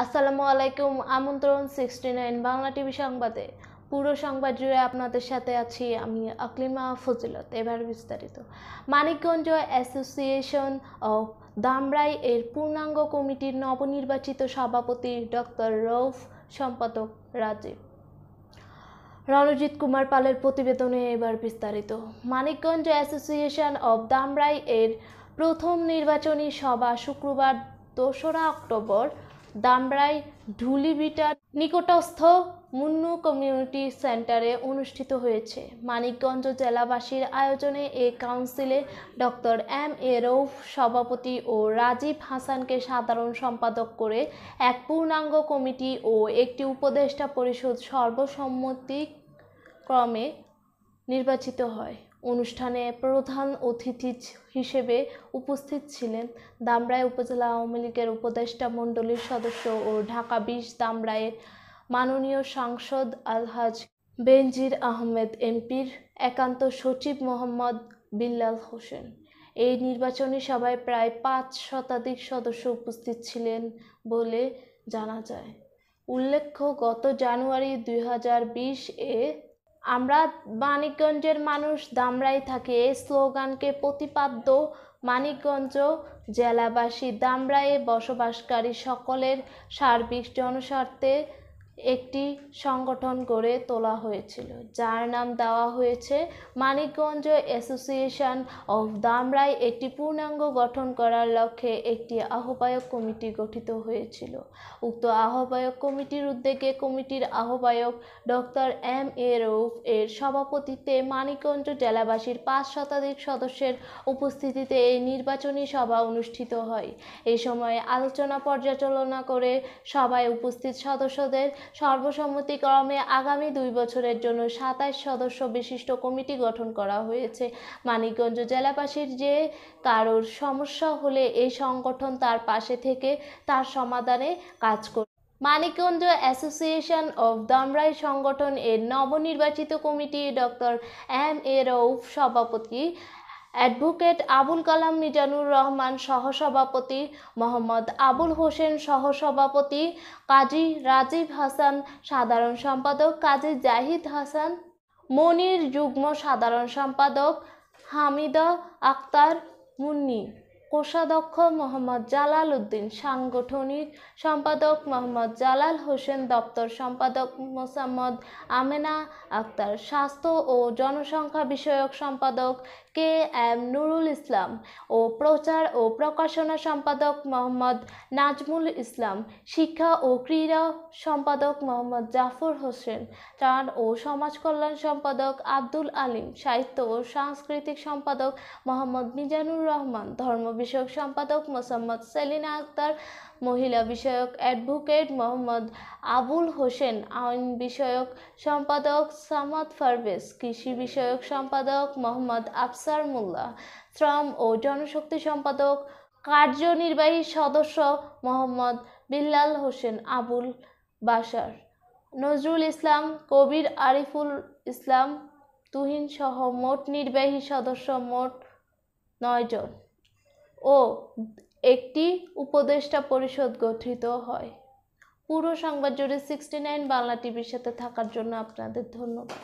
আসসালামু আলাইকুম আমন্ত্রণ সিক্সটি নাইন বাংলা টিভি সংবাদে পুরো সংবাদ জুড়ে আপনাদের সাথে আছি আমি আকলিমা ফজিলত এবার বিস্তারিত মানিকগঞ্জ অ্যাসোসিয়েশন অফ দামরাই এর পূর্ণাঙ্গ কমিটির নবনির্বাচিত সভাপতি ডক্টর রৌফ সম্পাদক রাজীব রণজিৎ কুমার পালের প্রতিবেদনে এবার বিস্তারিত মানিকগঞ্জ অ্যাসোসিয়েশন অব দামরাই এর প্রথম নির্বাচনী সভা শুক্রবার দোসরা অক্টোবর দামরাই ঢুলিবিটার নিকটস্থ মুন্নু কমিউনিটি সেন্টারে অনুষ্ঠিত হয়েছে মানিকগঞ্জ জেলাবাসীর আয়োজনে এ কাউন্সিলে ডক্টর এম এ রৌফ সভাপতি ও রাজীব হাসানকে সাধারণ সম্পাদক করে এক পূর্ণাঙ্গ কমিটি ও একটি উপদেষ্টা পরিষদ সর্বসম্মতিক্রমে নির্বাচিত হয় অনুষ্ঠানে প্রধান অতিথি হিসেবে উপস্থিত ছিলেন দামরাই উপজেলা আওয়ামী লীগের উপদেষ্টা মণ্ডলীর সদস্য ও ঢাকা বিশ দামরায়ের মাননীয় সাংসদ আলহাজ বেনজির আহমেদ এমপির একান্ত সচিব মোহাম্মদ বিল্লাল হোসেন এই নির্বাচনী সভায় প্রায় পাঁচ শতাধিক সদস্য উপস্থিত ছিলেন বলে জানা যায় উল্লেখ্য গত জানুয়ারি দুই এ আমরা মানিকগঞ্জের মানুষ দামরাই থাকি এই স্লোগানকে প্রতিপাদ্য মানিকগঞ্জ জেলাবাসী দামরায়ে বসবাসকারী সকলের সার্বিক জনস্বার্থে একটি সংগঠন গড়ে তোলা হয়েছিল যার নাম দেওয়া হয়েছে মানিকগঞ্জ অ্যাসোসিয়েশন অফ দামরাই একটি পূর্ণাঙ্গ গঠন করার লক্ষ্যে একটি আহ্বায়ক কমিটি গঠিত হয়েছিল উক্ত আহ্বায়ক কমিটির উদ্যোগে কমিটির আহ্বায়ক ডক্টর এম এ রৌফ এর সভাপতিত্বে মানিকগঞ্জ জেলাবাসীর পাঁচ শতাধিক সদস্যের উপস্থিতিতে এই নির্বাচনী সভা অনুষ্ঠিত হয় এই সময়ে আলোচনা পর্যালোচনা করে সভায় উপস্থিত সদস্যদের সর্বসম্মতিক্রমে আগামী দুই বছরের জন্য সাতাশ সদস্য বিশিষ্ট কমিটি গঠন করা হয়েছে মানিকগঞ্জ জেলাবাসীর যে কারোর সমস্যা হলে এই সংগঠন তার পাশে থেকে তার সমাধানে কাজ কর মানিকগঞ্জ অ্যাসোসিয়েশন অব দামরাই সংগঠন এর নবনির্বাচিত committee doctor M A Rauf সভাপতি অ্যাডভোকেট আবুল কালাম মিজানুর রহমান সহসভাপতি মোহাম্মদ আবুল হোসেন সহসভাপতি কাজী রাজীব হাসান সাধারণ সম্পাদক কাজী জাহিদ হাসান মনির যুগ্ম সাধারণ সম্পাদক হামিদা আক্তার মুন্নি কোষাধ্যক্ষ মোহাম্মদ জালাল উদ্দিন সাংগঠনিক সম্পাদক মোহাম্মদ জালাল হোসেন দপ্তর সম্পাদক মোসাম্মদ আমেনা আক্তার স্বাস্থ্য ও জনসংখ্যা বিষয়ক সম্পাদক কে এম নুরুল ইসলাম ও প্রচার ও প্রকাশনা সম্পাদক মোহাম্মদ নাজমুল ইসলাম শিক্ষা ও ক্রীড়া সম্পাদক মোহাম্মদ জাফর হোসেন ত্রাণ ও সমাজ কল্যাণ সম্পাদক আব্দুল আলিম সাহিত্য ও সাংস্কৃতিক সম্পাদক মোহাম্মদ মিজানুর রহমান ধর্ম বিষয়ক সম্পাদক মোসাম্মদ সেলিনা আক্তার মহিলা বিষয়ক অ্যাডভোকেট মোহাম্মদ আবুল হোসেন আইন বিষয়ক সম্পাদক সামাদ ফারবেজ কৃষি বিষয়ক সম্পাদক মোহাম্মদ আফসার মোল্লা শ্রম ও জনশক্তি সম্পাদক কার্যনির্বাহী সদস্য মোহাম্মদ বিল্লাল হোসেন আবুল বাসার নজরুল ইসলাম কবির আরিফুল ইসলাম তুহিন সহ মোট নির্বাহী সদস্য মোট নয়জন ও একটি উপদেষ্টা পরিষদ গঠিত হয় পুরো সংবাদ জুড়ে সিক্সটি নাইন বাংলা টিভির সাথে থাকার জন্য আপনাদের ধন্যবাদ